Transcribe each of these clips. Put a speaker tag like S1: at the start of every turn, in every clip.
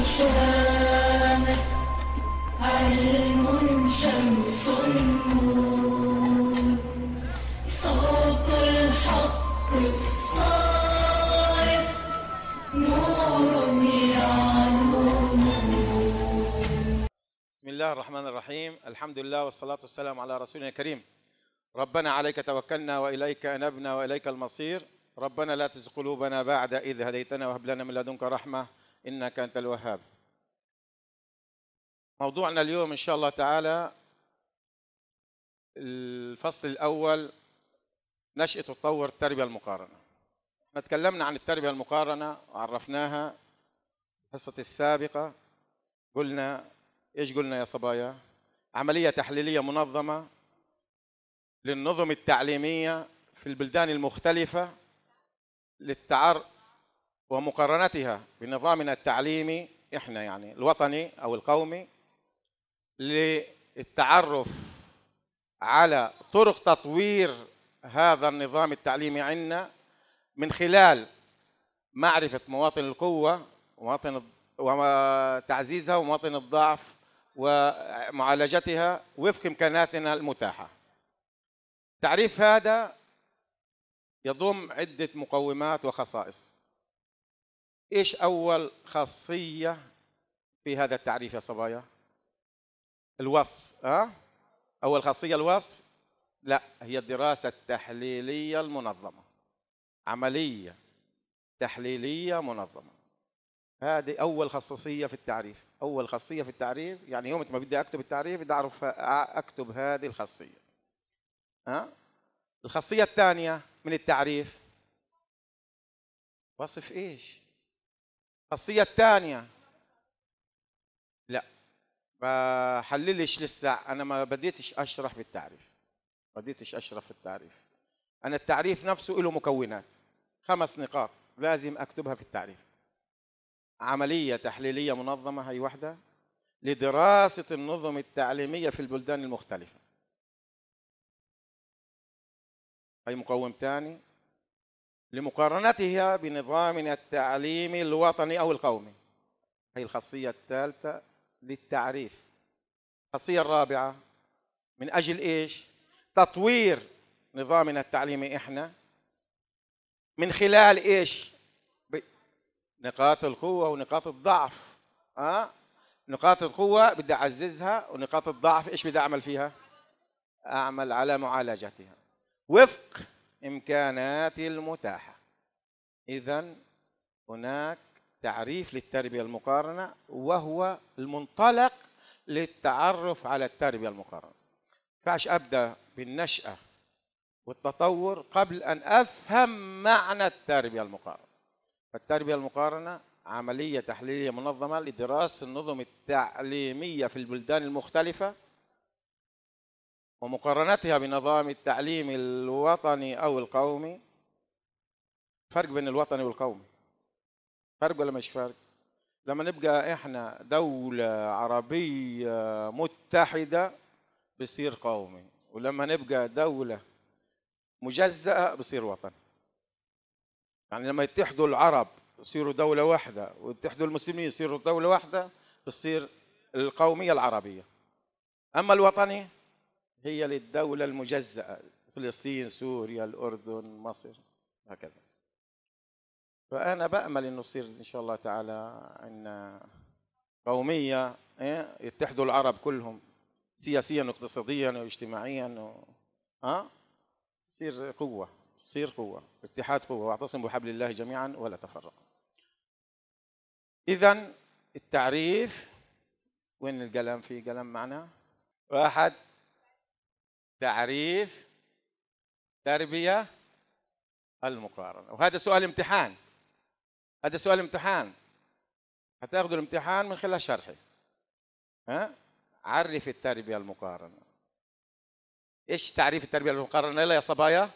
S1: بسم الله
S2: الرحمن الرحيم الحمد لله والصلاة والسلام على رسولنا الكريم ربنا عليك توكلنا وإليك أنبنا وإليك المصير ربنا لا تزغ قلوبنا بعد إذ هديتنا وهب لنا من لدنك رحمة إنك أنت الوهاب موضوعنا اليوم إن شاء الله تعالى الفصل الأول نشأة وتطور التربية المقارنة احنا تكلمنا عن التربية المقارنة وعرفناها الحصة السابقة قلنا ايش قلنا يا صبايا عملية تحليلية منظمة للنظم التعليمية في البلدان المختلفة للتعر... ومقارنتها بنظامنا التعليمي احنا يعني الوطني او القومي للتعرف على طرق تطوير هذا النظام التعليمي عندنا من خلال معرفة مواطن القوة ومواطن وتعزيزها ومواطن الضعف ومعالجتها وفق إمكاناتنا المتاحة تعريف هذا يضم عدة مقومات وخصائص ايش اول خاصيه في هذا التعريف يا صبايا الوصف ها آه؟ اول خاصيه الوصف لا هي الدراسه التحليليه المنظمه عمليه تحليليه منظمه هذه اول خصوصيه في التعريف اول خاصيه في التعريف يعني يوم ما بدي اكتب التعريف بدي اعرف اكتب هذه الخاصيه ها آه؟ الخاصيه الثانيه من التعريف وصف ايش الخاصية الثانية لا ما حللش لسه أنا ما بديتش أشرح بالتعريف التعريف بديتش أشرح في التعريف أنا التعريف نفسه له مكونات خمس نقاط لازم أكتبها في التعريف عملية تحليلية منظمة هي واحدة لدراسة النظم التعليمية في البلدان المختلفة هي مقوم ثاني لمقارنتها بنظام التعليم الوطني أو القومي هي الخاصية الثالثة للتعريف الخاصية الرابعة من أجل إيش؟ تطوير نظامنا التعليمي إحنا من خلال إيش؟ نقاط القوة ونقاط الضعف أه؟ نقاط القوة بدي أعززها ونقاط الضعف إيش بدي أعمل فيها؟ أعمل على معالجتها وفق الإمكانات المتاحة إذا هناك تعريف للتربية المقارنة وهو المنطلق للتعرف على التربية المقارنة فاش أبدأ بالنشأة والتطور قبل أن أفهم معنى التربية المقارنة فالتربية المقارنة عملية تحليلية منظمة لدراسة النظم التعليمية في البلدان المختلفة ومقارنتها بنظام التعليم الوطني أو القومي فرق بين الوطني والقومي فرق ولا مش فرق لما نبقى احنا دولة عربية متحدة بصير قومي ولما نبقى دولة مجزأة بصير وطني يعني لما يتحدوا العرب يصيروا دولة واحدة ويتحدوا المسلمين يصيروا دولة واحدة بصير القومية العربية أما الوطني هي للدولة المجزأة فلسطين سوريا الأردن مصر هكذا فأنا بأمل أن نصير إن شاء الله تعالى أن قومية إيه، يتحدوا العرب كلهم سياسيا واقتصاديا واجتماعيا و... ها تصير قوة تصير قوة اتحاد قوة واعتصموا بحبل الله جميعا ولا تفرقوا إذا التعريف وين القلم في قلم معنا واحد تعريف تربية المقارنة وهذا سؤال امتحان هذا سؤال امتحان هتاخذوا الامتحان من خلال شرحي ها عرف التربية المقارنة ايش تعريف التربية المقارنة يلا يا صبايا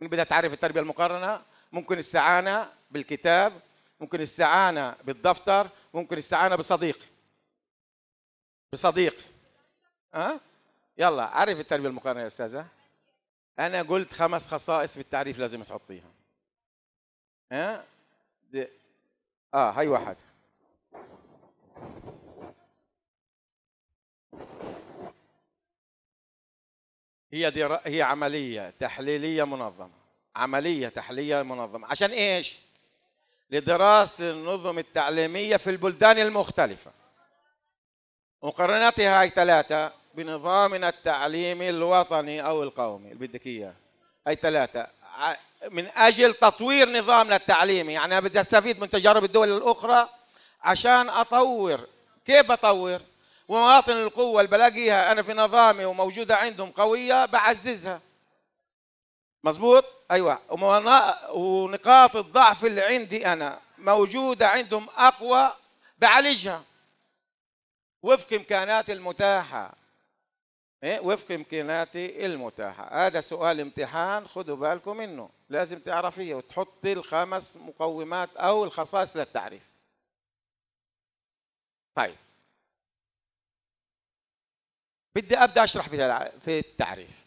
S2: من بدها تعرف التربية المقارنة ممكن استعانة بالكتاب ممكن استعانة بالدفتر ممكن استعانة بصديق بصديق ها أه؟ يلا عرف التربيه المقارنه يا استاذه انا قلت خمس خصائص في التعريف لازم تحطيها ها اه هاي واحد هي دي ر... هي عمليه تحليليه منظمه عمليه تحليليه منظمه عشان ايش لدراسه النظم التعليميه في البلدان المختلفه مقارنتها هاي ثلاثه بنظامنا التعليمي الوطني او القومي اللي بدك اياه اي ثلاثه من اجل تطوير نظامنا التعليمي يعني انا بدي استفيد من تجارب الدول الاخرى عشان اطور كيف اطور ومواطن القوة اللي بلاقيها أنا في نظامي وموجودة عندهم قوية بعززها مزبوط أيوة ونقاط الضعف اللي عندي أنا موجودة عندهم أقوى بعالجها وفق إمكاناتي المتاحة إيه؟ وفق إمكاناتي المتاحة هذا سؤال امتحان خذوا بالكم منه لازم تعرفيه وتحطي الخمس مقومات أو الخصائص للتعريف طيب بدي أبدأ أشرح في التعريف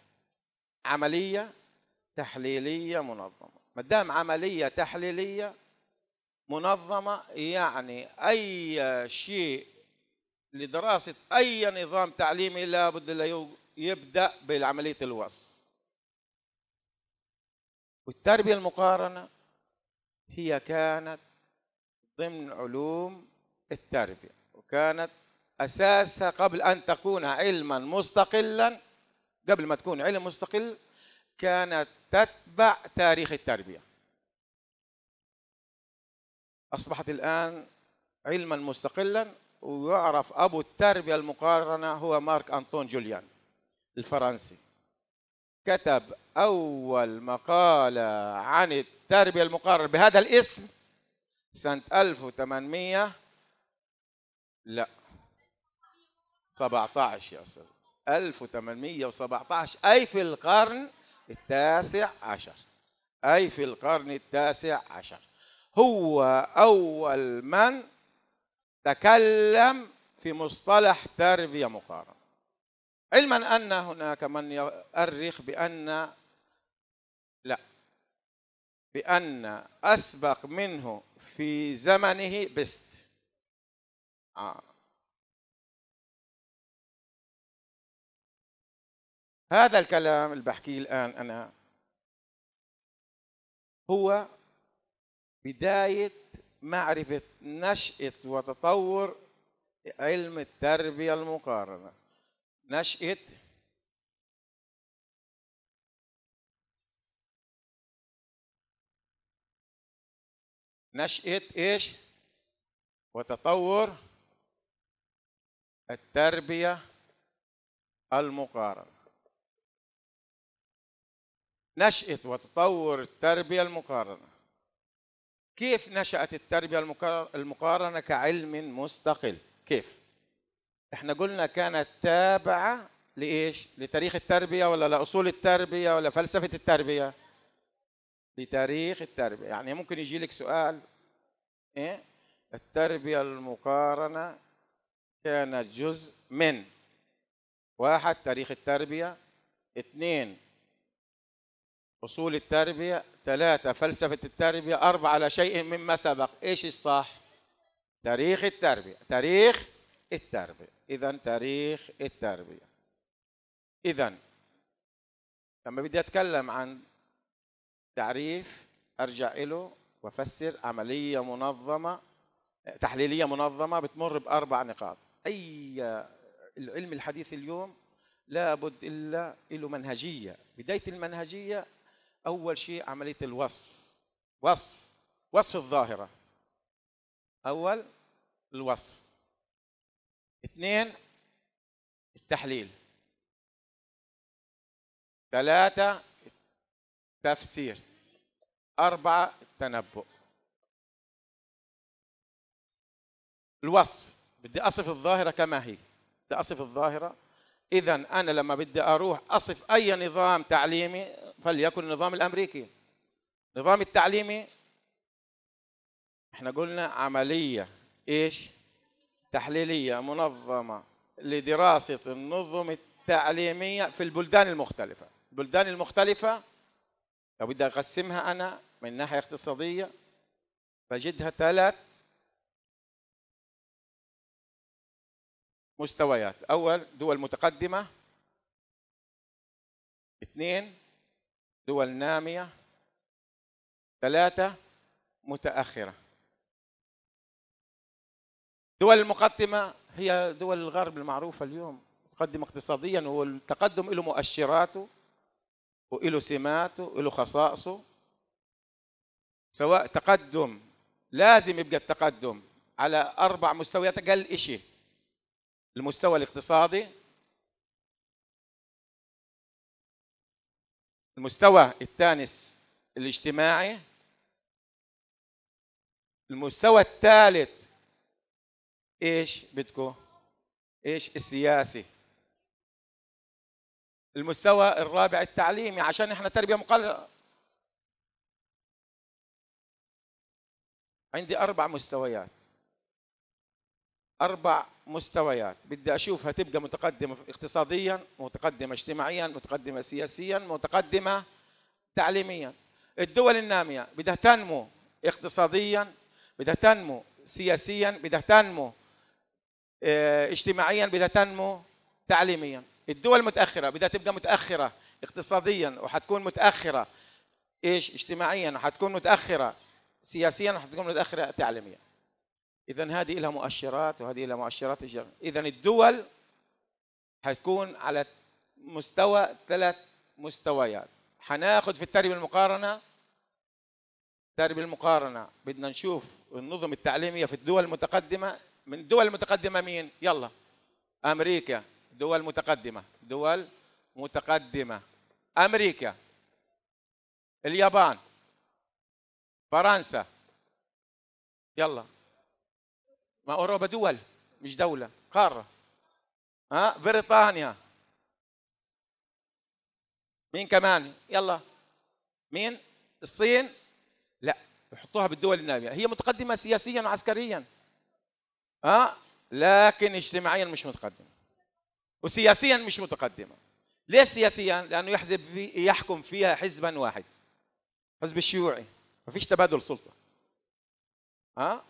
S2: عملية تحليلية منظمة ما دام عملية تحليلية منظمة يعني أي شيء لدراسة أي نظام تعليمي لابد لا يبدأ بعملية الوصف والتربية المقارنة هي كانت ضمن علوم التربية وكانت أساسها قبل أن تكون علما مستقلا قبل ما تكون علم مستقل كانت تتبع تاريخ التربية أصبحت الآن علما مستقلا ويعرف ابو التربيه المقارنه هو مارك انطون جوليان الفرنسي كتب اول مقاله عن التربيه المقارنه بهذا الاسم سنه 1800 لا 17 يا استاذ 1817 اي في القرن التاسع عشر أي في القرن التاسع عشر هو أول من تكلم في مصطلح تربية مقارنة علما أن هناك من يؤرخ بأن لا بأن أسبق منه في زمنه بست آه.
S1: هذا الكلام
S2: اللي بحكيه الآن أنا هو بداية معرفة نشأة وتطور علم التربية المقارنة نشأة نشأة ايش؟ وتطور التربية المقارنة نشأة وتطور التربية المقارنة كيف نشأت التربية المقارنة كعلم مستقل؟ كيف؟ احنا قلنا كانت تابعة لإيش؟ لتاريخ التربية ولا لأصول التربية ولا فلسفة التربية؟ لتاريخ التربية، يعني ممكن يجي لك سؤال إيه؟ التربية المقارنة كانت جزء من واحد تاريخ التربية اثنين أصول التربية ثلاثة فلسفة التربية أربعة على شيء مما سبق إيش الصح تاريخ التربية تاريخ التربية إذا تاريخ التربية إذا لما بدي أتكلم عن تعريف أرجع له وأفسر عملية منظمة تحليلية منظمة بتمر بأربع نقاط أي العلم الحديث اليوم لابد إلا له منهجية بداية المنهجية أول شيء عملية الوصف وصف وصف الظاهرة أول الوصف اثنين التحليل ثلاثة التفسير أربعة التنبؤ الوصف بدي أصف الظاهرة كما هي بدي أصف الظاهرة إذا أنا لما بدي أروح أصف أي نظام تعليمي فليكن النظام الامريكي النظام التعليمي احنا قلنا عمليه ايش تحليليه منظمه لدراسه النظم التعليميه في البلدان المختلفه البلدان المختلفه لو بدي اقسمها انا من ناحيه اقتصاديه بجدها ثلاث مستويات اول دول متقدمه اثنين دول نامية ثلاثة متأخرة دول المقدمة هي دول الغرب المعروفة اليوم متقدمة اقتصاديا والتقدم له مؤشراته وله سماته وله خصائصه سواء تقدم لازم يبقى التقدم على أربع مستويات أقل شيء المستوى الاقتصادي المستوى الثاني الاجتماعي المستوى الثالث ايش بدكم ايش السياسي المستوى الرابع التعليمي عشان احنا تربيه مقل عندي اربع مستويات اربع مستويات بدي اشوفها تبقى متقدمه اقتصاديا متقدمه اجتماعيا متقدمه سياسيا متقدمه تعليميا الدول الناميه بدها تنمو اقتصاديا بدها تنمو سياسيا بدها تنمو آه، اجتماعيا بدها تنمو تعليميا الدول المتاخره بدها تبقى متاخره اقتصاديا وحتكون متاخره ايش اجتماعيا وحتكون متاخره سياسيا وحتكون متاخره تعليميا إذا هذه لها مؤشرات وهذه لها مؤشرات إذا الدول حتكون على مستوى ثلاث مستويات حناخذ في التربية المقارنة التربية المقارنة بدنا نشوف النظم التعليمية في الدول المتقدمة من الدول المتقدمة مين؟ يلا أمريكا دول متقدمة دول متقدمة أمريكا اليابان فرنسا يلا ما أوروبا دول مش دولة قارة ها بريطانيا مين كمان يلا مين الصين لا يحطوها بالدول النامية هي متقدمة سياسيا وعسكريا ها لكن اجتماعيا مش متقدمة وسياسيا مش متقدمة ليش سياسيا؟ لأنه يحزب في يحكم فيها حزبا واحد حزب الشيوعي ما فيش تبادل سلطة ها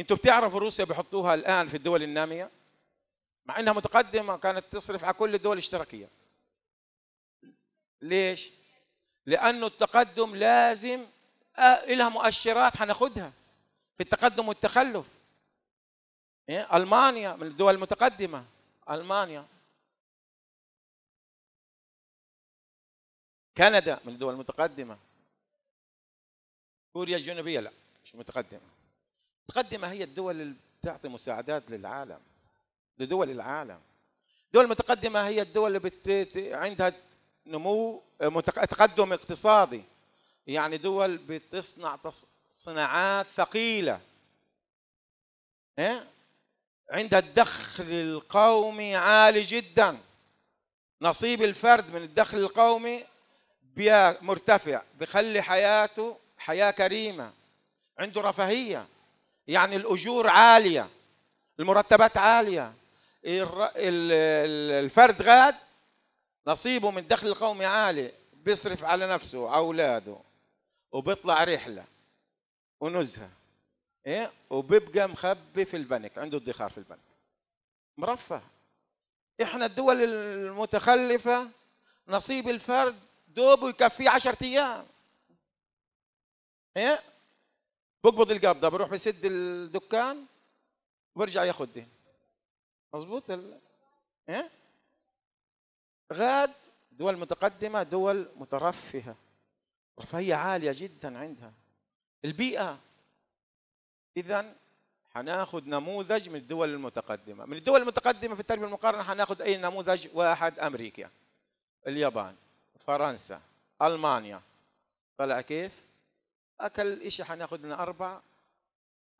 S2: انتوا بتعرفوا روسيا بيحطوها الان في الدول الناميه مع انها متقدمه كانت تصرف على كل الدول الاشتراكيه ليش لانه التقدم لازم آه، لها مؤشرات حناخدها في التقدم والتخلف إيه؟ المانيا من الدول المتقدمه المانيا
S1: كندا من الدول المتقدمه
S2: كوريا الجنوبيه لا مش متقدمه متقدمة هي الدول اللي بتعطي مساعدات للعالم لدول العالم دول متقدمة هي الدول اللي بت... عندها نمو آه، تقدم اقتصادي يعني دول بتصنع تص... صناعات ثقيلة إيه؟ عندها الدخل القومي عالي جدا نصيب الفرد من الدخل القومي مرتفع بخلي حياته حياة كريمة عنده رفاهية يعني الأجور عالية المرتبات عالية الفرد غاد نصيبه من الدخل القومي عالي بيصرف على نفسه اولاده وبيطلع رحلة ونزهة إيه وبيبقى مخبي في البنك عنده ادخار في البنك مرفه احنا الدول المتخلفة نصيب الفرد دوبه يكفيه 10 أيام إيه بقبض القبضه بروح بسد الدكان وبرجع ياخذ دين مظبوط ال... إيه؟ غاد دول متقدمه دول مترفهه رفاهيه عاليه جدا عندها البيئه اذا حناخذ نموذج من الدول المتقدمه من الدول المتقدمه في التربيه المقارنه حناخذ اي نموذج واحد امريكا اليابان فرنسا المانيا طلع كيف اكل شيء حناخذ لنا اربع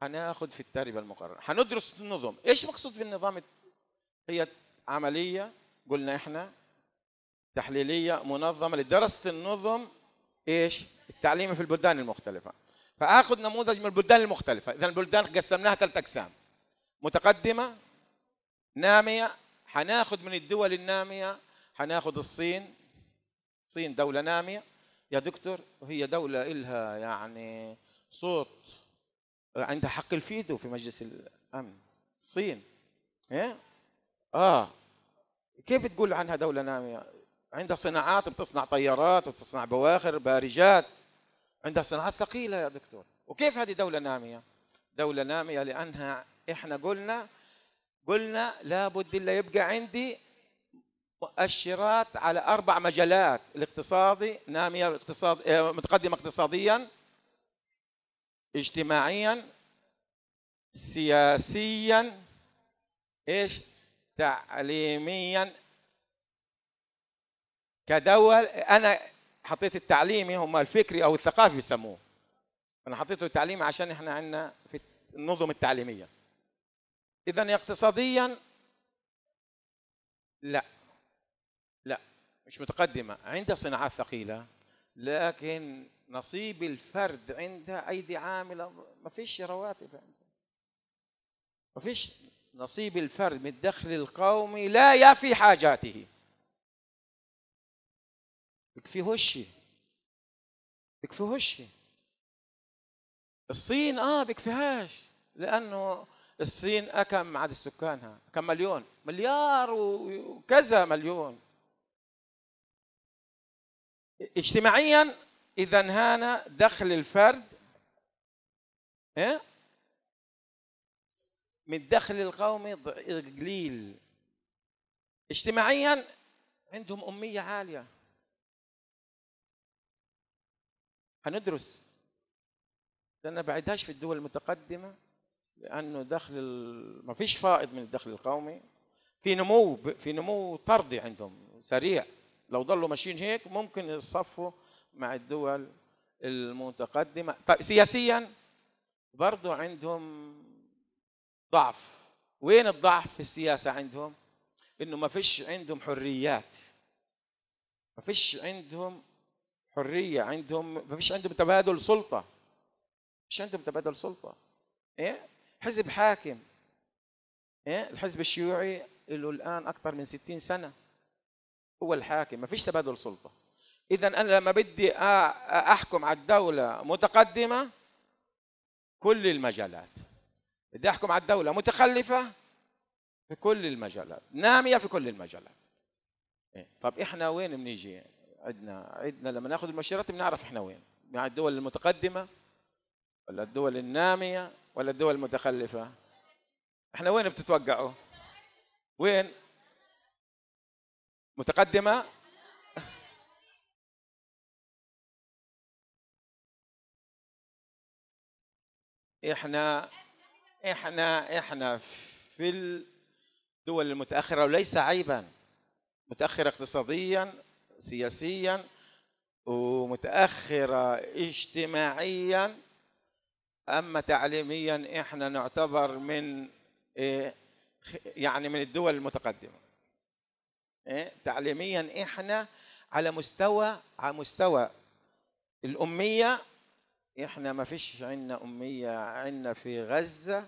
S2: حناخذ في التربه المقرره حندرس النظم ايش مقصود بالنظام هي عمليه قلنا احنا تحليليه منظمه لدراسه النظم ايش التعليم في البلدان المختلفه فاخذ نموذج من البلدان المختلفه اذا البلدان قسمناها ثلاث اقسام متقدمه ناميه حناخذ من الدول الناميه حناخذ الصين الصين دوله ناميه يا دكتور وهي دولة إلها يعني صوت عندها حق الفيدو في مجلس الأمن الصين إيه؟ آه كيف تقول عنها دولة نامية عندها صناعات بتصنع طيارات وتصنع بواخر بارجات عندها صناعات ثقيلة يا دكتور وكيف هذه دولة نامية دولة نامية لأنها إحنا قلنا قلنا لابد إلا يبقى عندي مؤشرات على أربع مجالات الاقتصادي نامية اقتصاد آه، متقدمة اقتصاديا اجتماعيا سياسيا ايش تعليميا كدول انا حطيت التعليمي هم الفكري او الثقافي يسموه انا حطيته التعليمي عشان احنا عندنا في النظم التعليميه اذا اقتصاديا لا مش متقدمة عندها صناعات ثقيلة لكن نصيب الفرد عندها أيدي عاملة ما فيش رواتب عندها ما فيش نصيب الفرد من الدخل القومي لا يفي حاجاته يكفي هشي يكفي هشي الصين اه بكفيهاش لانه الصين كم عدد سكانها؟ كم مليون؟ مليار وكذا مليون اجتماعيا اذا هان دخل الفرد من الدخل القومي قليل اجتماعيا عندهم أمية عالية هندرس لأن ما بعدهاش في الدول المتقدمة لأنه دخل ما فيش فائض من الدخل القومي في نمو في نمو طردي عندهم سريع لو ضلوا ماشيين هيك ممكن يصفوا مع الدول المتقدمة طيب سياسيا برضو عندهم ضعف وين الضعف في السياسة عندهم انه ما فيش عندهم حريات ما فيش عندهم حرية عندهم ما فيش عندهم تبادل سلطة مش عندهم تبادل سلطة ايه حزب حاكم ايه الحزب الشيوعي له الان اكثر من 60 سنه هو الحاكم ما فيش تبادل سلطة إذا أنا لما بدي أحكم على الدولة متقدمة كل المجالات بدي أحكم على الدولة متخلفة في كل المجالات نامية في كل المجالات إيه، طب إحنا وين بنيجي عندنا عندنا لما ناخذ المؤشرات بنعرف إحنا وين مع الدول المتقدمة ولا الدول النامية ولا الدول المتخلفة إحنا وين بتتوقعوا وين متقدمة احنا احنا احنا في الدول المتاخره وليس عيبا متاخره اقتصاديا سياسيا ومتاخره اجتماعيا اما تعليميا احنا نعتبر من إيه، يعني من الدول المتقدمه إيه، تعليميا احنا على مستوى على مستوى الاميه احنا ما فيش عندنا اميه عندنا في غزه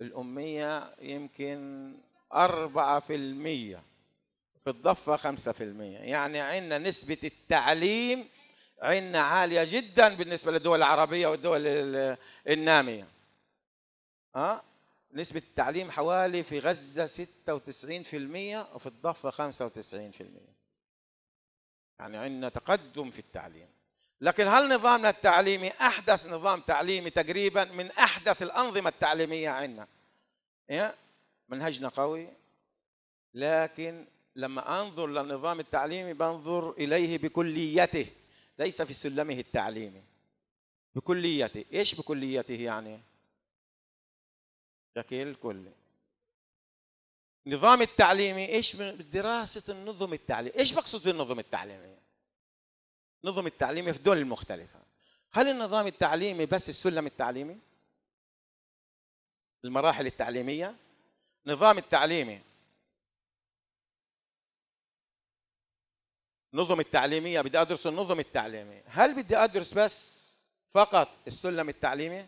S2: الاميه يمكن 4% في الضفه 5% يعني عندنا نسبه التعليم عندنا عاليه جدا بالنسبه للدول العربيه والدول الناميه أه؟ نسبة التعليم حوالي في غزة 96% وفي الضفة 95% يعني عندنا تقدم في التعليم لكن هل نظامنا التعليمي أحدث نظام تعليمي تقريبا من أحدث الأنظمة التعليمية عندنا إيه؟ منهجنا قوي لكن لما أنظر للنظام التعليمي بنظر إليه بكليته ليس في سلمه التعليمي بكليته إيش بكليته يعني؟ شكل كلي نظام التعليمي ايش دراسه النظم التعليمي ايش بقصد بالنظم التعليمي نظم التعليمي في دول المختلفه هل النظام التعليمي بس السلم التعليمي المراحل التعليميه نظام التعليمي نظم التعليميه بدي ادرس النظم التعليمي هل بدي ادرس بس فقط السلم التعليمي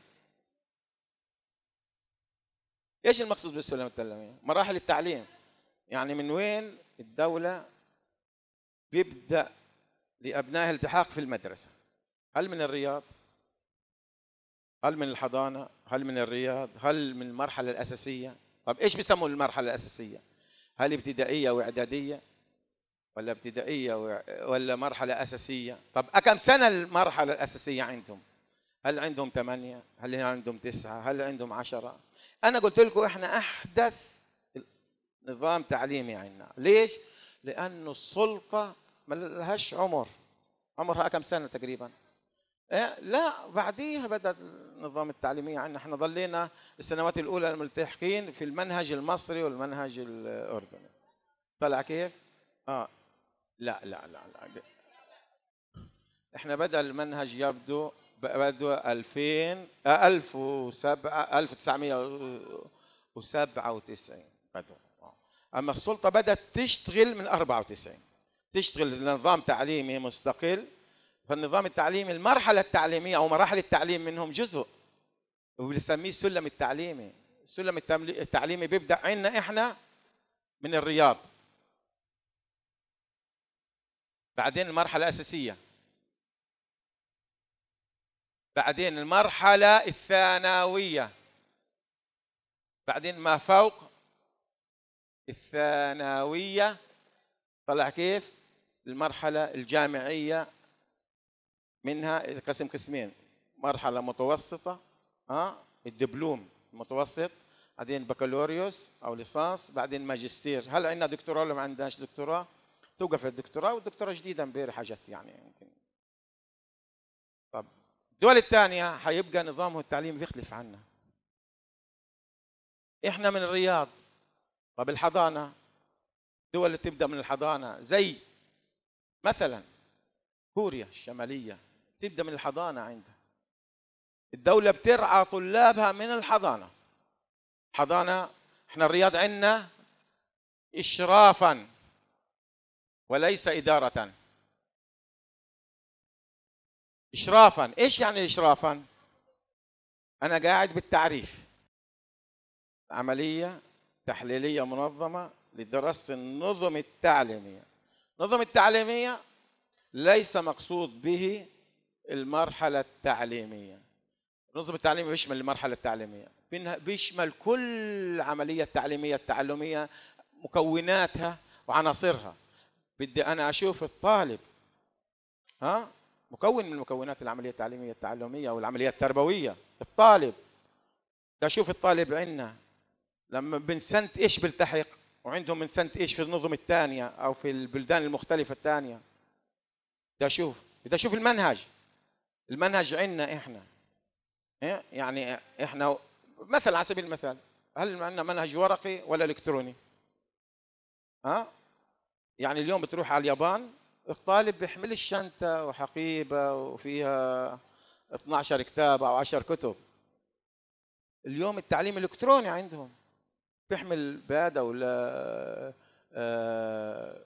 S2: ايش المقصود بالسلم التعليمي؟ مراحل التعليم يعني من وين الدولة بيبدأ لأبنائها الالتحاق في المدرسة هل من الرياض؟ هل من الحضانة؟ هل من الرياض؟ هل من المرحلة الأساسية؟ طب ايش بيسموا المرحلة الأساسية؟ هل ابتدائية وإعدادية؟ ولا ابتدائية ولا مرحلة أساسية؟ طب أكم سنة المرحلة الأساسية عندهم؟ هل عندهم ثمانية؟ هل عندهم تسعة؟ هل عندهم عشرة؟ انا قلت لكم احنا احدث نظام تعليمي عندنا ليش لانه السلطه ما لهاش عمر عمرها كم سنه تقريبا إيه، لا بعديها بدا النظام التعليمي عندنا احنا ضلينا السنوات الاولى ملتحقين في المنهج المصري والمنهج الاردني طلع كيف اه لا لا لا لا احنا بدا المنهج يبدو بدوا 2000 1007 1997 بدو اما السلطه بدات تشتغل من 94 تشتغل نظام تعليمي مستقل فالنظام التعليمي المرحله التعليميه او مراحل التعليم منهم جزء وبنسميه السلم التعليمي السلم التعليمي بيبدا عندنا احنا من الرياض بعدين المرحله الاساسيه بعدين المرحلة الثانوية بعدين ما فوق الثانوية طلع كيف المرحلة الجامعية منها قسم قسمين مرحلة متوسطة اه الدبلوم المتوسط بعدين بكالوريوس أو ليسانس بعدين ماجستير هل عندنا دكتوراه ولا ما عندناش دكتوراه؟ توقف الدكتوراه والدكتوراه جديدة امبارح حاجات يعني يمكن الدول الثانية حيبقى نظامه التعليمي بيختلف عنا احنا من الرياض طب الحضانة الدول اللي تبدأ من الحضانة زي مثلا كوريا الشمالية تبدأ من الحضانة عندها الدولة بترعى طلابها من الحضانة حضانة احنا الرياض عندنا إشرافا وليس إدارة إشرافا إيش يعني إشرافا؟ أنا قاعد بالتعريف عملية تحليلية منظمة لدراسة النظم التعليمية النظم التعليمية ليس مقصود به المرحلة التعليمية النظم التعليميه بيشمل المرحلة التعليمية بيشمل كل عملية تعليمية التعلمية مكوناتها وعناصرها بدي أنا أشوف الطالب ها مكون من مكونات العملية التعليمية التعلمية أو العملية التربوية الطالب تشوف الطالب عندنا لما من سنة إيش بيلتحق وعندهم من سنة إيش في النظم الثانية أو في البلدان المختلفة الثانية تشوف تشوف المنهج المنهج عندنا إحنا إيه؟ يعني إحنا مثل على سبيل المثال هل عندنا منهج ورقي ولا إلكتروني؟ ها؟ يعني اليوم بتروح على اليابان الطالب بيحمل الشنطة وحقيبة وفيها 12 كتاب أو 10 كتب اليوم التعليم الإلكتروني عندهم بيحمل بادة ولا آه،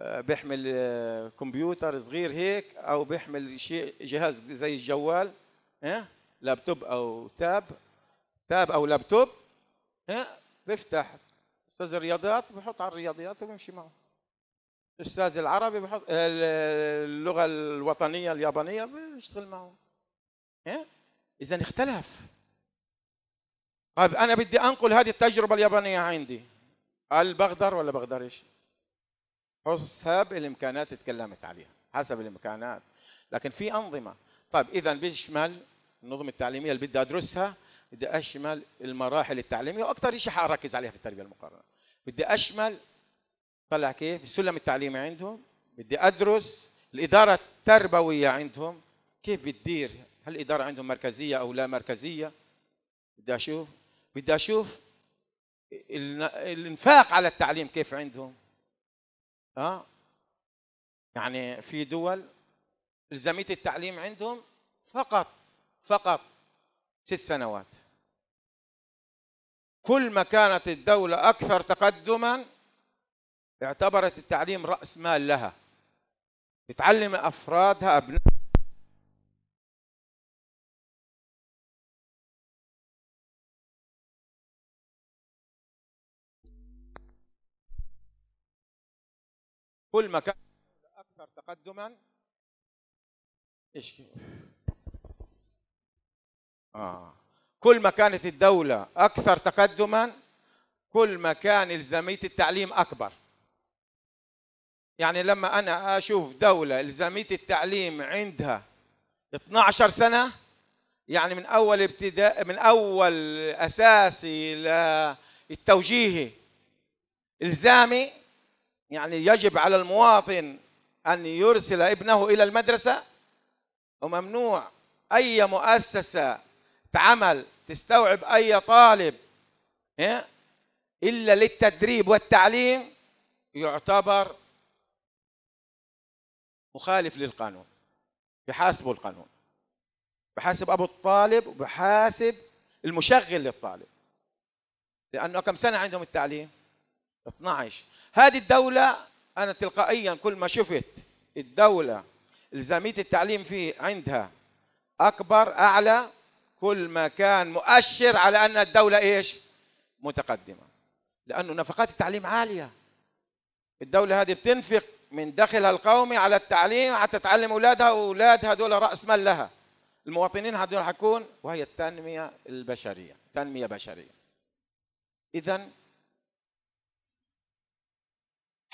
S2: آه، بيحمل آه، كمبيوتر صغير هيك أو بيحمل شيء جهاز زي الجوال ها لابتوب أو تاب تاب أو لابتوب ها بيفتح أستاذ الرياضيات بحط على الرياضيات وبيمشي معه الاستاذ العربي بحط اللغه الوطنيه اليابانيه بيشتغل معه إيه؟ اذا اختلف طيب انا بدي انقل هذه التجربه اليابانيه عندي قال بقدر ولا بقدرش حسب الامكانات اللي تكلمت عليها حسب الامكانات لكن في انظمه طيب اذا بيشمل النظم التعليميه اللي بدي ادرسها بدي اشمل المراحل التعليميه واكثر شيء حركز عليها في التربيه المقارنه بدي اشمل طلع كيف السلم التعليمي عندهم بدي ادرس الاداره التربويه عندهم كيف بتدير هل الاداره عندهم مركزيه او لا مركزيه بدي اشوف بدي اشوف الانفاق على التعليم كيف عندهم اه يعني في دول الزاميه التعليم عندهم فقط فقط ست سنوات كل ما كانت الدولة أكثر تقدما اعتبرت التعليم رأس مال لها بتعلم أفرادها أبناء كل ما كان أكثر تقدما إيش آه. كل ما كانت الدولة أكثر تقدما كل ما كان إلزامية التعليم أكبر يعني لما أنا أشوف دولة إلزامية التعليم عندها 12 سنة يعني من أول ابتداء من أول أساسي للتوجيهي إلزامي يعني يجب على المواطن أن يرسل ابنه إلى المدرسة وممنوع أي مؤسسة تعمل تستوعب أي طالب إيه؟ إلا للتدريب والتعليم يعتبر مخالف للقانون بحاسبه القانون بحاسب ابو الطالب وبحاسب المشغل للطالب لانه كم سنه عندهم التعليم 12 هذه الدوله انا تلقائيا كل ما شفت الدوله الزاميه التعليم فيه عندها اكبر اعلى كل ما كان مؤشر على ان الدوله ايش متقدمه لانه نفقات التعليم عاليه الدوله هذه بتنفق من دخلها القومي على التعليم حتى تعلم اولادها واولادها هذول راس مال لها المواطنين هذول حكون وهي التنميه البشريه تنميه بشريه اذا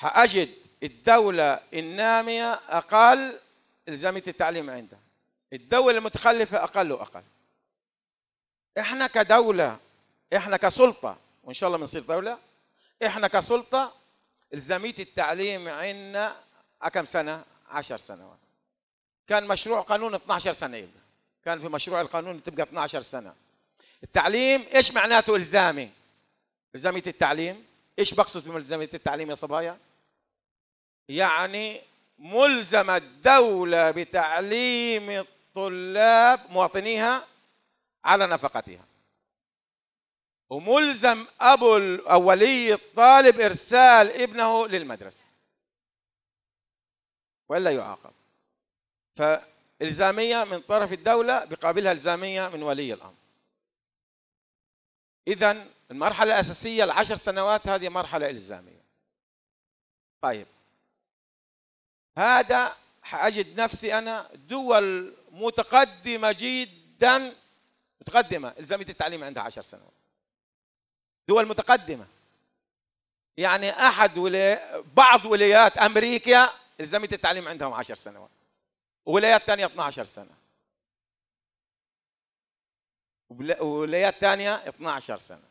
S2: هأجد الدولة النامية أقل إلزامية التعليم عندها الدولة المتخلفة أقل وأقل إحنا كدولة إحنا كسلطة وإن شاء الله بنصير دولة إحنا كسلطة الزاميه التعليم عندنا آه، كم سنه؟ 10 سنوات كان مشروع قانون 12 سنه يبقى كان في مشروع القانون تبقى 12 سنه التعليم ايش معناته الزامي؟ الزاميه التعليم ايش بقصد بملزميه التعليم يا صبايا؟ يعني ملزمه الدوله بتعليم الطلاب مواطنيها على نفقتها وملزم ابو او ولي الطالب ارسال ابنه للمدرسه ولا يعاقب فالزاميه من طرف الدوله بقابلها الزاميه من ولي الامر اذا المرحله الاساسيه العشر سنوات هذه مرحله الزاميه طيب هذا اجد نفسي انا دول متقدمه جدا متقدمه الزاميه التعليم عندها عشر سنوات دول متقدمه يعني احد ولا بعض ولايات امريكا الزميه التعليم عندهم 10 سنوات ولايات ثانيه 12 سنه ولايات ثانيه 12 سنه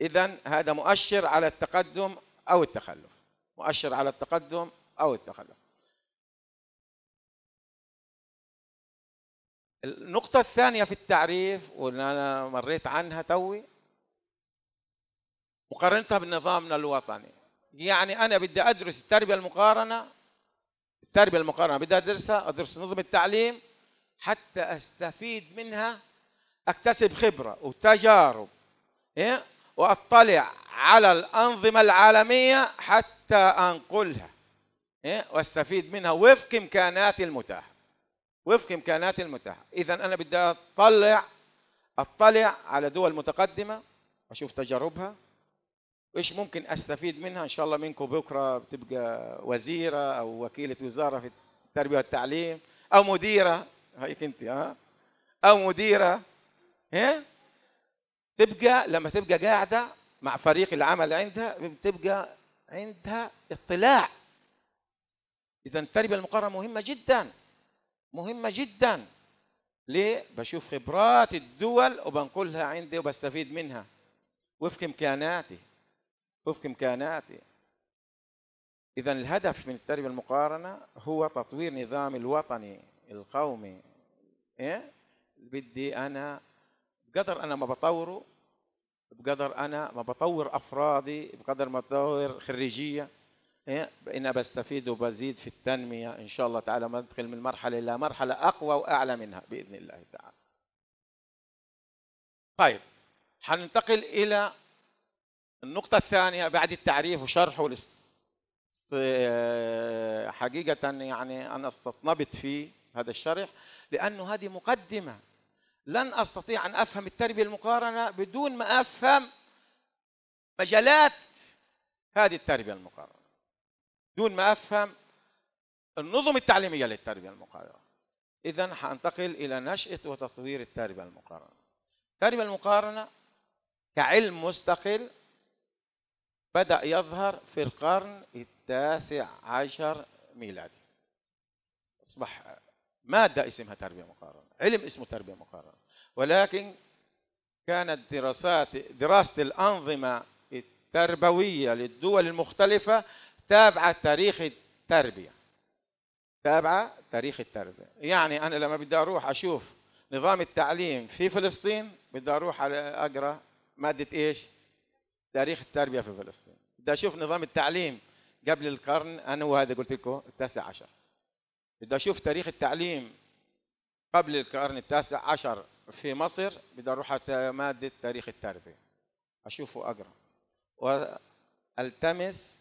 S2: اذا هذا مؤشر على التقدم او التخلف مؤشر على التقدم او التخلف النقطة الثانية في التعريف واللي أنا مريت عنها توي مقارنتها بنظامنا الوطني يعني أنا بدي أدرس التربية المقارنة التربية المقارنة بدي أدرسها أدرس نظم التعليم حتى أستفيد منها أكتسب خبرة وتجارب إيه؟ وأطلع على الأنظمة العالمية حتى أنقلها إيه؟ وأستفيد منها وفق إمكاناتي المتاحة وفق إمكاناتي المتاحة إذا أنا بدي أطلع أطلع على دول متقدمة أشوف تجاربها وايش ممكن استفيد منها ان شاء الله منكم بكره بتبقى وزيره او وكيله وزاره في التربيه والتعليم او مديره هيك انت ها او مديره ها تبقى لما تبقى قاعده مع فريق العمل عندها بتبقى عندها اطلاع اذا التربيه المقارنه مهمه جدا مهمه جدا ليه بشوف خبرات الدول وبنقلها عندي وبستفيد منها وفق امكاناتي وفق إمكاناته إذا الهدف من التربية المقارنة هو تطوير نظام الوطني القومي إيه؟ بدي أنا بقدر أنا ما بطوره بقدر أنا ما بطور أفرادي بقدر ما بطور خريجية إيه؟ أنا بستفيد وبزيد في التنمية إن شاء الله تعالى ما ندخل من مرحلة إلى مرحلة أقوى وأعلى منها بإذن الله تعالى طيب حننتقل إلى النقطة الثانية بعد التعريف وشرحه حقيقة يعني أنا استطنبت في هذا الشرح لأنه هذه مقدمة لن أستطيع أن أفهم التربية المقارنة بدون ما أفهم مجالات هذه التربية المقارنة دون ما أفهم النظم التعليمية للتربية المقارنة إذا حأنتقل إلى نشأة وتطوير التربية المقارنة التربية المقارنة كعلم مستقل بدأ يظهر في القرن التاسع عشر ميلادي أصبح مادة اسمها تربية مقارنة علم اسمه تربية مقارنة ولكن كانت دراسات دراسة الأنظمة التربوية للدول المختلفة تابعة تاريخ التربية تابعة تاريخ التربية يعني أنا لما بدي أروح أشوف نظام التعليم في فلسطين بدي أروح على أقرأ مادة إيش؟ تاريخ التربيه في فلسطين بدي اشوف نظام التعليم قبل القرن انا وهذا قلت لكم التاسع عشر بدي اشوف تاريخ التعليم قبل القرن التاسع عشر في مصر بدي اروح على ماده تاريخ التربيه اشوفه واقرا والتمس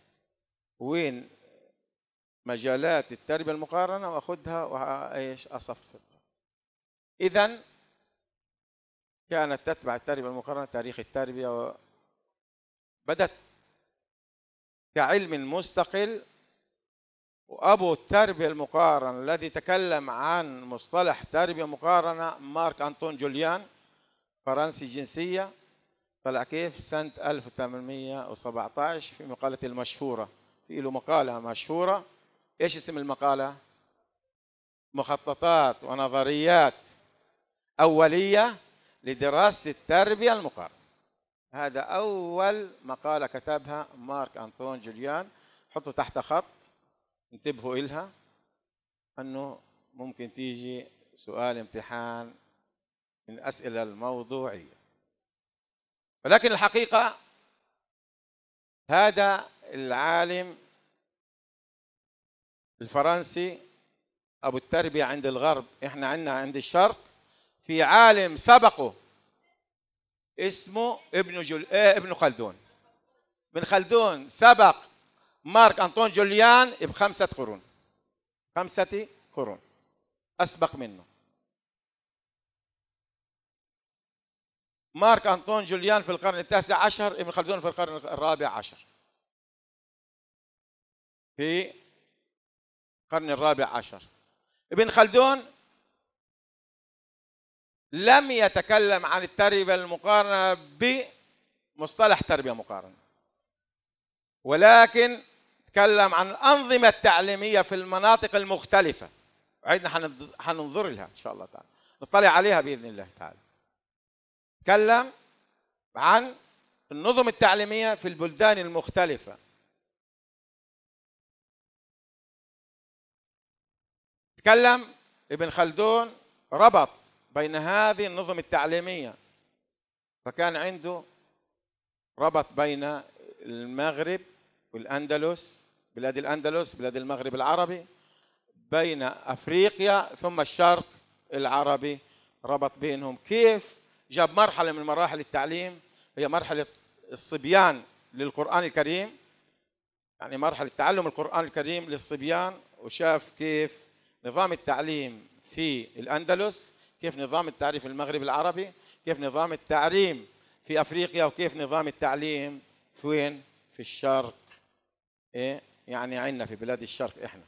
S2: وين مجالات التربيه المقارنه واخذها وايش اصفق اذا كانت تتبع التربيه المقارنه تاريخ التربيه بدت كعلم مستقل وأبو التربية المقارنة الذي تكلم عن مصطلح تربية مقارنة مارك أنطون جوليان فرنسي جنسية طلع كيف سنة 1817 في مقالته المشهورة في له مقالة مشهورة ايش اسم المقالة؟ مخططات ونظريات أولية لدراسة التربية المقارنة هذا أول مقالة كتبها مارك أنطون جوليان حطوا تحت خط انتبهوا إلها أنه ممكن تيجي سؤال امتحان من الأسئلة الموضوعية ولكن الحقيقة هذا العالم الفرنسي أبو التربية عند الغرب إحنا عندنا عند الشرق في عالم سبقه اسمه ابن جل... آه ابن خلدون ابن خلدون سبق مارك أنطون جوليان بخمسة قرون خمسة قرون أسبق منه مارك أنطون جوليان في القرن التاسع عشر ابن خلدون في القرن الرابع عشر في القرن الرابع عشر ابن خلدون لم يتكلم عن التربية المقارنة بمصطلح تربية مقارنة ولكن تكلم عن الأنظمة التعليمية في المناطق المختلفة عيدنا حننظر لها إن شاء الله تعالى نطلع عليها بإذن الله تعالى تكلم عن النظم التعليمية في البلدان المختلفة تكلم ابن خلدون ربط بين هذه النظم التعليمية فكان عنده ربط بين المغرب والأندلس بلاد الأندلس بلاد المغرب العربي بين أفريقيا ثم الشرق العربي ربط بينهم كيف جاب مرحلة من مراحل التعليم هي مرحلة الصبيان للقرآن الكريم يعني مرحلة تعلم القرآن الكريم للصبيان وشاف كيف نظام التعليم في الأندلس كيف نظام التعريف المغرب العربي كيف نظام التعليم في افريقيا وكيف نظام التعليم في وين في الشرق ايه يعني عندنا في بلاد الشرق احنا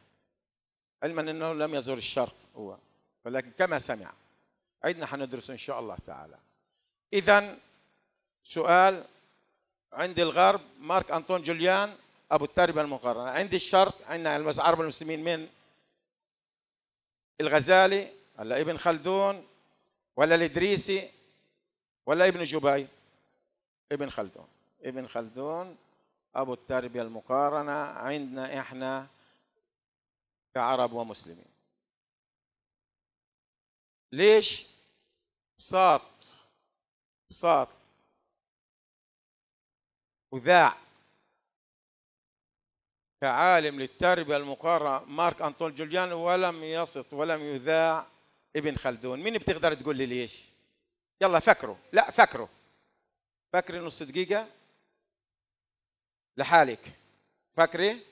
S2: علما انه لم يزور الشرق هو ولكن كما سمع عندنا حندرس ان شاء الله تعالى اذا سؤال عند الغرب مارك انطون جوليان ابو التربيه المقارنه عند الشرق عندنا العرب المسلمين من الغزالي هلا ابن خلدون ولا الادريسي ولا ابن جبير ابن خلدون ابن خلدون ابو التربيه المقارنه عندنا احنا كعرب ومسلمين ليش ساط ساط وذاع كعالم للتربيه المقارنه مارك انطون جوليان ولم يصط ولم يذاع ابن خلدون مين بتقدر تقول لي ليش يلا فكروا لا فكروا فكري نص دقيقة لحالك فكري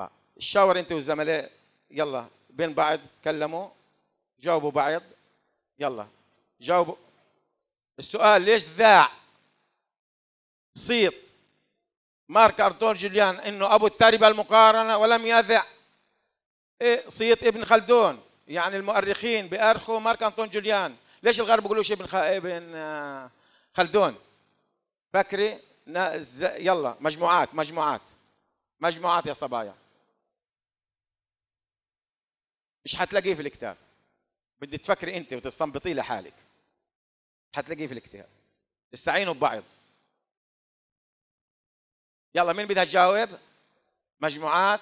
S2: آه. الشاور انت والزملاء يلا بين بعض تكلموا جاوبوا بعض يلا جاوبوا السؤال ليش ذاع صيت مارك ارتون جوليان انه ابو التربه المقارنه ولم يذع إيه صيت ابن خلدون يعني المؤرخين بيأرخوا مارك أنطون جوليان ليش الغرب بيقولوا شيء ابن إيه آه، خلدون بكري نز... يلا مجموعات مجموعات مجموعات يا صبايا مش حتلاقيه في الكتاب بدي تفكري انت وتستنبطي لحالك حتلاقيه في الكتاب استعينوا ببعض يلا مين بدها تجاوب مجموعات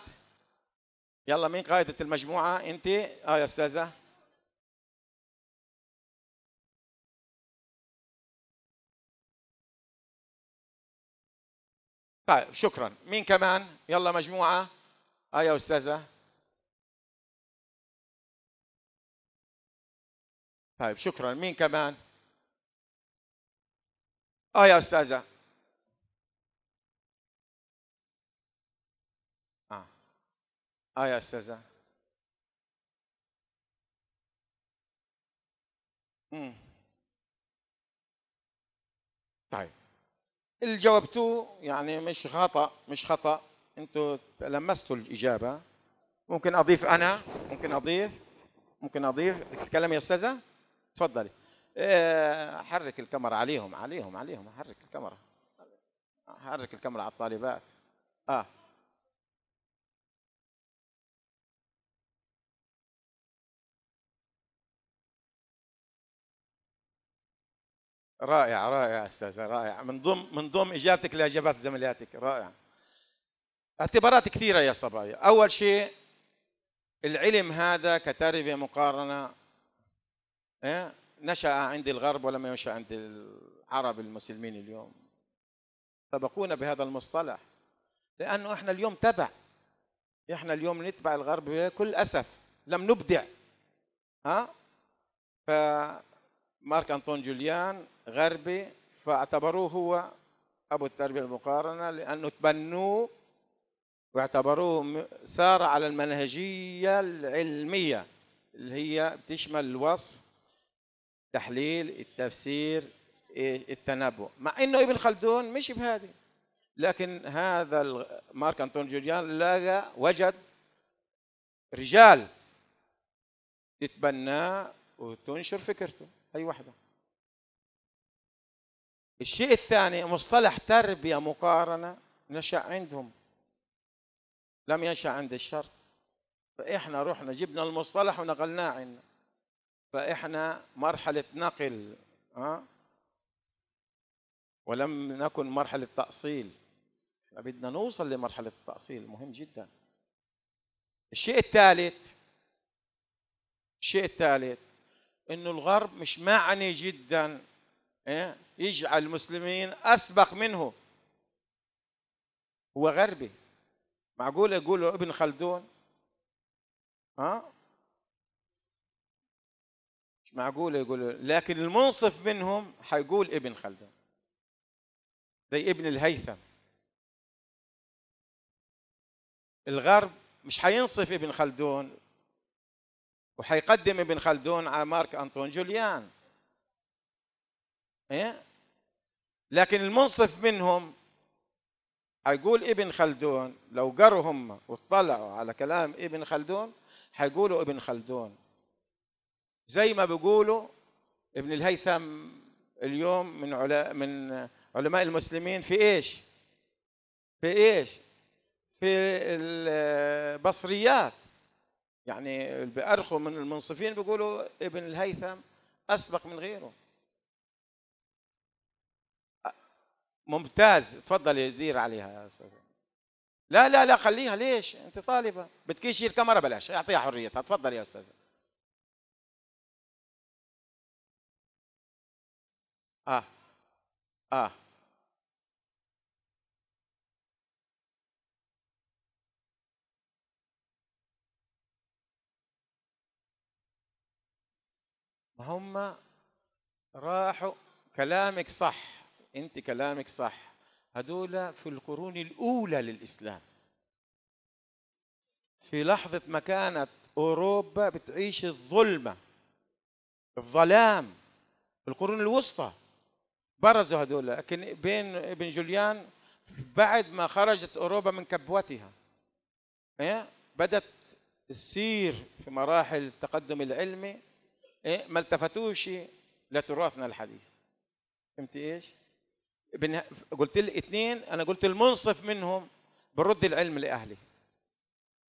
S2: يلا مين قائدة المجموعة أنت؟ آه يا أستاذة
S1: طيب شكرا مين كمان؟ يلا مجموعة آه يا أستاذة طيب شكرا مين كمان؟ آه يا
S2: أستاذة اه يا استاذه امم طيب اللي جاوبتوه يعني مش خطا مش خطا انتم تلمستوا الاجابه ممكن اضيف انا ممكن اضيف ممكن اضيف بدك تتكلم يا استاذه تفضلي أه حرك الكاميرا عليهم عليهم عليهم حرك الكاميرا حرك الكاميرا على الطالبات اه رائع رائع استاذ رائع من ضمن من ضمن اجابتك لاجابات زملائك رائع اعتبارات كثيره يا صبايا اول شيء العلم هذا كتربيه مقارنه إيه؟ نشا عند الغرب ولم ينشا عند العرب المسلمين اليوم سبقونا بهذا المصطلح لانه احنا اليوم تبع احنا اليوم نتبع الغرب بكل اسف لم نبدع ها ف مارك أنطون جوليان غربي فاعتبروه هو أبو التربية المقارنة لأنه تبنوه واعتبروه سار على المنهجية العلمية اللي هي بتشمل الوصف تحليل التفسير إيه، التنبؤ مع انه ابن خلدون مش بهذه لكن هذا مارك انطون جوليان لقى وجد رجال تتبناه وتنشر فكرته أي واحدة الشيء الثاني مصطلح تربية مقارنة نشأ عندهم لم ينشأ عند الشرق فإحنا رحنا جبنا المصطلح ونقلناه عنا فإحنا مرحلة نقل أه؟ ولم نكن مرحلة تأصيل احنا بدنا نوصل لمرحلة التأصيل مهم جدا الشيء الثالث الشيء الثالث انه الغرب مش معني جدا إيه؟ يجعل المسلمين اسبق منه هو غربي معقول يقولوا ابن خلدون ها مش معقول يقولوا لكن المنصف منهم حيقول ابن خلدون زي ابن الهيثم الغرب مش حينصف ابن خلدون وحيقدم ابن خلدون على مارك أنطون جوليان إيه؟ لكن المنصف منهم حيقول ابن خلدون لو قروا هم واطلعوا على كلام ابن خلدون حيقولوا ابن خلدون زي ما بيقولوا ابن الهيثم اليوم من علا من علماء المسلمين في ايش؟ في ايش؟ في البصريات يعني بأرخوا من المنصفين بيقولوا ابن الهيثم أسبق من غيره ممتاز تفضلي دير عليها يا أستاذ لا لا لا خليها ليش أنت طالبة بدك الكاميرا بلاش أعطيها حريتها تفضل يا أستاذ
S1: آه آه
S2: هم راحوا كلامك صح انت كلامك صح هدول في القرون الاولى للاسلام في لحظه ما كانت اوروبا بتعيش الظلمه الظلام في القرون الوسطى برزوا هدول لكن بين ابن جوليان بعد ما خرجت اوروبا من كبوتها إيه؟ بدت تسير في مراحل التقدم العلمي إيه ما التفتوش لتراثنا الحديث فهمت ايش؟ قلت لي اثنين انا قلت المنصف منهم برد العلم لاهله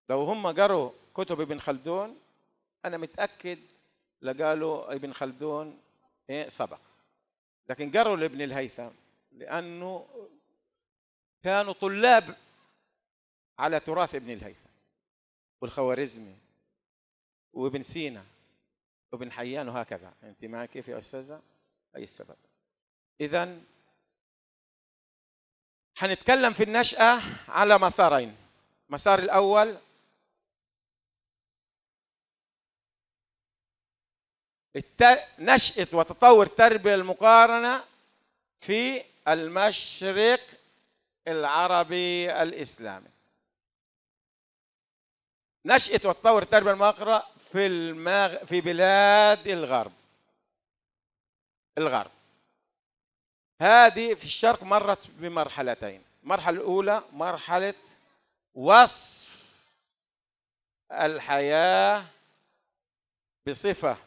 S2: لو هم قروا كتب ابن خلدون انا متاكد لقالوا ابن خلدون إيه سبق لكن قروا لابن الهيثم لانه كانوا طلاب على تراث ابن الهيثم والخوارزمي وابن سينا ابن حيان وهكذا أنت معي كيف يا أستاذة؟ أي السبب إذا هنتكلم في النشأة على مسارين المسار الأول نشأة وتطور التربية المقارنة في المشرق العربي الإسلامي نشأة وتطور التربية في المغ... في بلاد الغرب الغرب هذه في الشرق مرت بمرحلتين المرحلة الأولى مرحلة وصف الحياة بصفة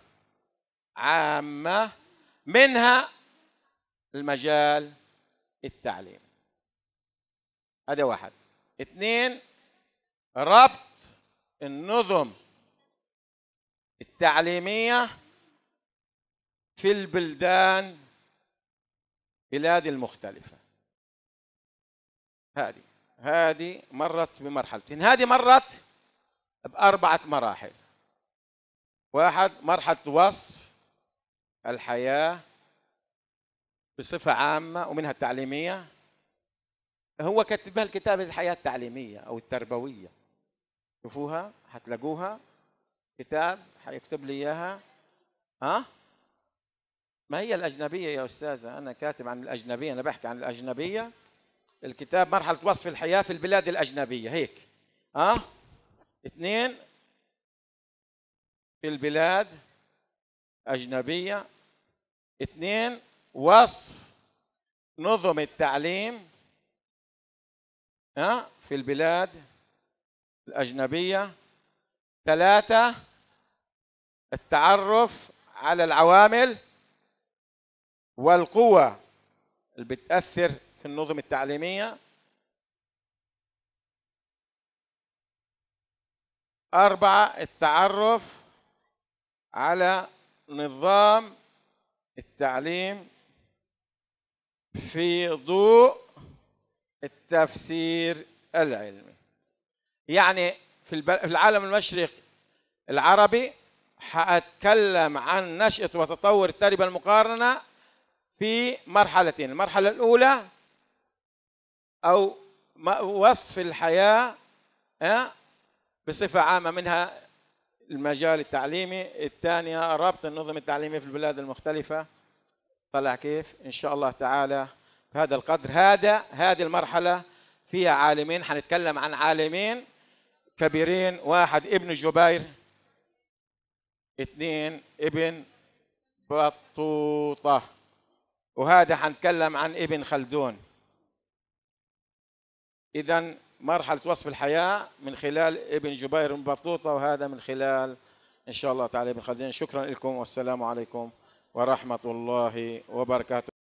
S2: عامة منها المجال التعليم هذا واحد اثنين ربط النظم التعليمية في البلدان بلاد المختلفة هذه هذه مرت بمرحلتين هذه مرت بأربعة مراحل واحد مرحلة وصف الحياة بصفة عامة ومنها التعليمية هو كتبها الكتاب الحياة التعليمية أو التربوية شوفوها هتلاقوها كتاب حيكتب لي اياها ها ما هي الاجنبيه يا استاذه انا كاتب عن الاجنبيه انا بحكي عن الاجنبيه الكتاب مرحله وصف الحياه في البلاد الاجنبيه هيك ها اثنين في البلاد اجنبيه اثنين وصف نظم التعليم ها في البلاد الأجنبية ثلاثة التعرف على العوامل والقوة اللي بتأثر في النظم التعليمية أربعة التعرف على نظام التعليم في ضوء التفسير العلمي يعني في العالم المشرقي العربي حأتكلم عن نشأة وتطور التربية المقارنة في مرحلتين المرحلة الأولى أو وصف الحياة آه، بصفة عامة منها المجال التعليمي الثانية ربط النظم التعليمي في البلاد المختلفة طلع كيف إن شاء الله تعالى بهذا القدر هذا هذه المرحلة فيها عالمين حنتكلم عن عالمين كبيرين واحد ابن جبير اثنين ابن بطوطة وهذا حنتكلم عن ابن خلدون إذا مرحلة وصف الحياة من خلال ابن جبير بن بطوطة وهذا من خلال إن شاء الله تعالى ابن خلدون شكرا لكم والسلام عليكم ورحمة الله وبركاته